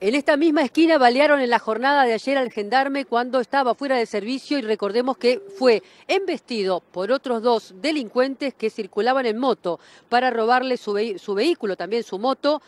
En esta misma esquina balearon en la jornada de ayer al gendarme cuando estaba fuera de servicio y recordemos que fue embestido por otros dos delincuentes que circulaban en moto para robarle su, vehículo, también su moto,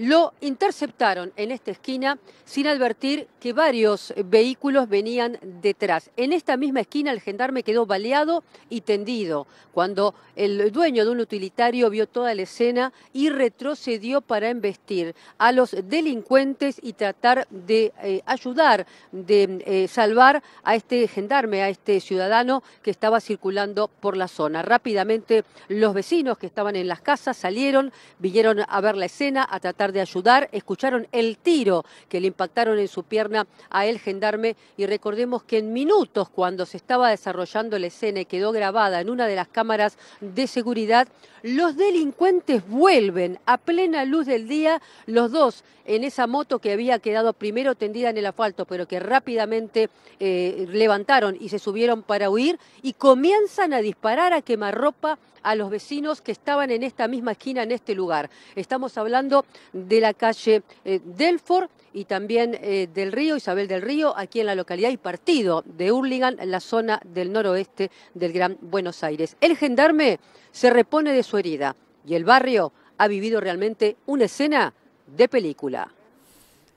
lo interceptaron en esta esquina sin advertir que varios vehículos venían detrás. En esta misma esquina el gendarme quedó baleado y tendido cuando el dueño de un utilitario vio toda la escena y retrocedió para embestir a los delincuentes y tratar de eh, ayudar, de eh, salvar a este gendarme, a este ciudadano que estaba circulando por la zona. Rápidamente los vecinos que estaban en las casas salieron, vinieron a ver la escena, a tratar de ayudar. Escucharon el tiro que le impactaron en su pierna a el gendarme y recordemos que en minutos cuando se estaba desarrollando la escena y quedó grabada en una de las cámaras de seguridad, los delincuentes vuelven a plena luz del día, los dos en esa moto que había quedado primero tendida en el asfalto, pero que rápidamente eh, levantaron y se subieron para huir y comienzan a disparar a quemarropa a los vecinos que estaban en esta misma esquina, en este lugar. Estamos hablando de la calle eh, Delfort y también eh, del Río, Isabel del Río, aquí en la localidad y partido de Hurlingham, en la zona del noroeste del Gran Buenos Aires. El gendarme se repone de su herida y el barrio ha vivido realmente una escena de película.